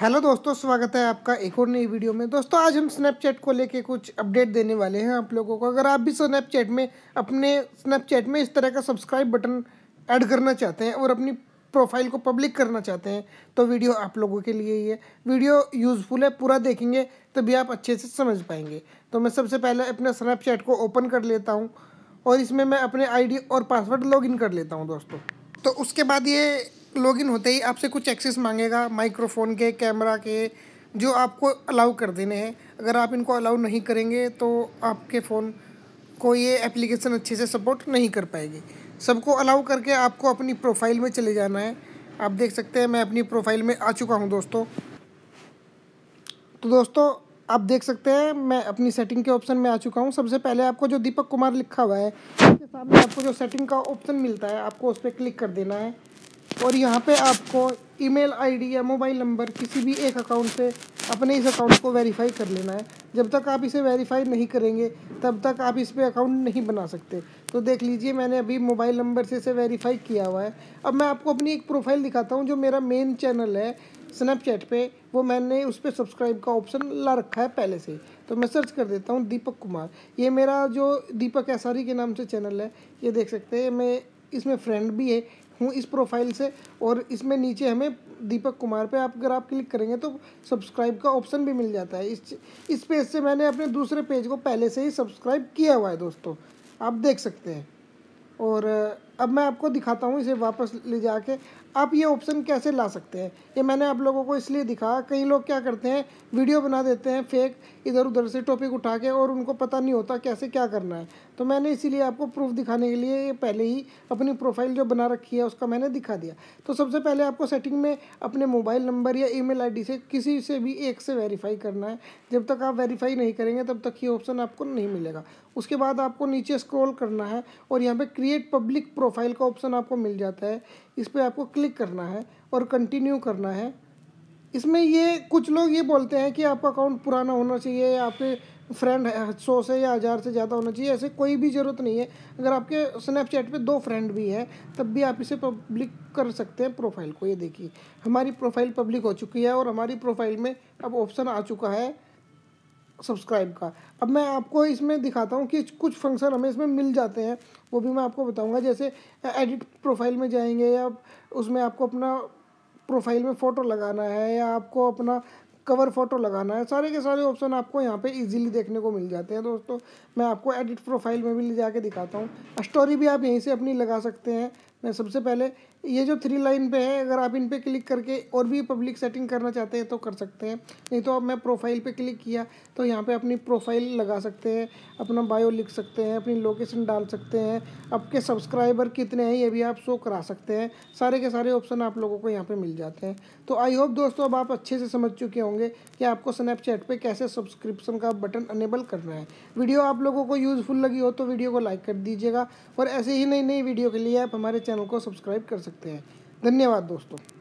hello दोस्तों स्वागत है आपका एक और नई वीडियो में दोस्तों आज हम स्नैपचैट को लेके कुछ अपडेट देने वाले हैं आप लोगों को अगर आप भी स्नैपचैट में अपने स्नैपचैट में इस तरह का सब्सक्राइब बटन ऐड करना चाहते हैं और अपनी प्रोफाइल को पब्लिक करना चाहते हैं तो वीडियो आप लोगों के लिए ही है वीडियो यूज़फुल है पूरा देखेंगे तभी आप अच्छे से समझ पाएंगे तो मैं सबसे पहले अपने स्नैपचैट को ओपन कर लेता हूँ और इसमें मैं अपने आईडी और पासवर्ड लॉगिन कर लेता हूँ दोस्तों तो उसके बाद ये लॉगिन होते ही आपसे कुछ एक्सेस मांगेगा माइक्रोफोन के कैमरा के जो आपको अलाउ कर देने हैं अगर आप इनको अलाउ नहीं करेंगे तो आपके फ़ोन को ये एप्लीकेशन अच्छे से सपोर्ट नहीं कर पाएगी सबको अलाउ करके आपको अपनी प्रोफाइल में चले जाना है आप देख सकते हैं मैं अपनी प्रोफाइल में आ चुका हूँ दोस्तों तो दोस्तों आप देख सकते हैं मैं अपनी सेटिंग के ऑप्शन में आ चुका हूँ सबसे पहले आपको जो दीपक कुमार लिखा हुआ है उसके सामने आपको जो सेटिंग का ऑप्शन मिलता है आपको उस पर क्लिक कर देना है और यहाँ पे आपको ईमेल आईडी या मोबाइल नंबर किसी भी एक अकाउंट से अपने इस अकाउंट को वेरीफाई कर लेना है जब तक आप इसे वेरीफाई नहीं करेंगे तब तक आप इस पर अकाउंट नहीं बना सकते तो देख लीजिए मैंने अभी मोबाइल नंबर से इसे वेरीफाई किया हुआ है अब मैं आपको अपनी एक प्रोफाइल दिखाता हूँ जो मेरा मेन चैनल है स्नैपचैट पे वो मैंने उस पर सब्सक्राइब का ऑप्शन ला रखा है पहले से तो मैं सर्च कर देता हूँ दीपक कुमार ये मेरा जो दीपक एसारी के नाम से चैनल है ये देख सकते हैं मैं इसमें फ्रेंड भी है हूँ इस प्रोफाइल से और इसमें नीचे हमें दीपक कुमार पे आप अगर आप क्लिक करेंगे तो सब्सक्राइब का ऑप्शन भी मिल जाता है इस इस पेज से मैंने अपने दूसरे पेज को पहले से ही सब्सक्राइब किया हुआ है दोस्तों आप देख सकते हैं और अब मैं आपको दिखाता हूँ इसे वापस ले जाके आप ये ऑप्शन कैसे ला सकते हैं ये मैंने आप लोगों को इसलिए दिखाया कई लोग क्या करते हैं वीडियो बना देते हैं फेक इधर उधर से टॉपिक उठा के और उनको पता नहीं होता कैसे क्या करना है तो मैंने इसीलिए आपको प्रूफ दिखाने के लिए ये पहले ही अपनी प्रोफाइल जो बना रखी है उसका मैंने दिखा दिया तो सबसे पहले आपको सेटिंग में अपने मोबाइल नंबर या ई मेल से किसी से भी एक से वेरीफाई करना है जब तक आप वेरीफाई नहीं करेंगे तब तक ये ऑप्शन आपको नहीं मिलेगा उसके बाद आपको नीचे स्क्रोल करना है और यहाँ पर क्रिएट पब्लिक प्रो प्रोफाइल का ऑप्शन आपको मिल जाता है इस पर आपको क्लिक करना है और कंटिन्यू करना है इसमें ये कुछ लोग ये बोलते हैं कि आपका अकाउंट पुराना होना चाहिए या आपके फ्रेंड सौ से या हज़ार से ज़्यादा होना चाहिए ऐसे कोई भी ज़रूरत नहीं है अगर आपके स्नैपचैट पे दो फ्रेंड भी है तब भी आप इसे पब्लिक कर सकते हैं प्रोफाइल को ये देखिए हमारी प्रोफाइल पब्लिक हो चुकी है और हमारी प्रोफाइल में अब ऑप्शन आ चुका है सब्सक्राइब का अब मैं आपको इसमें दिखाता हूँ कि कुछ फंक्शन हमें इसमें मिल जाते हैं वो भी मैं आपको बताऊँगा जैसे एडिट प्रोफाइल में जाएंगे या उसमें आपको अपना प्रोफाइल में फ़ोटो लगाना है या आपको अपना कवर फ़ोटो लगाना है सारे के सारे ऑप्शन आपको यहाँ पे इजीली देखने को मिल जाते हैं दोस्तों मैं आपको एडिट प्रोफाइल में भी ले जाके दिखाता हूँ स्टोरी भी आप यहीं से अपनी लगा सकते हैं मैं सबसे पहले ये जो थ्री लाइन पे है अगर आप इन पे क्लिक करके और भी पब्लिक सेटिंग करना चाहते हैं तो कर सकते हैं नहीं तो अब मैं प्रोफाइल पे क्लिक किया तो यहाँ पे अपनी प्रोफाइल लगा सकते हैं अपना बायो लिख सकते हैं अपनी लोकेशन डाल सकते हैं आपके सब्सक्राइबर कितने हैं ये भी आप शो करा सकते हैं सारे के सारे ऑप्शन आप लोगों को यहाँ पर मिल जाते हैं तो आई होप दोस्तों अब आप अच्छे से समझ चुके होंगे कि आपको स्नैपचैट पर कैसे सब्सक्रिप्शन का बटन अनेबल करना है वीडियो आप लोगों को यूज़फुल लगी हो तो वीडियो को लाइक कर दीजिएगा और ऐसे ही नई नई वीडियो के लिए आप हमारे चैनल को सब्सक्राइब कर सकते हैं धन्यवाद दोस्तों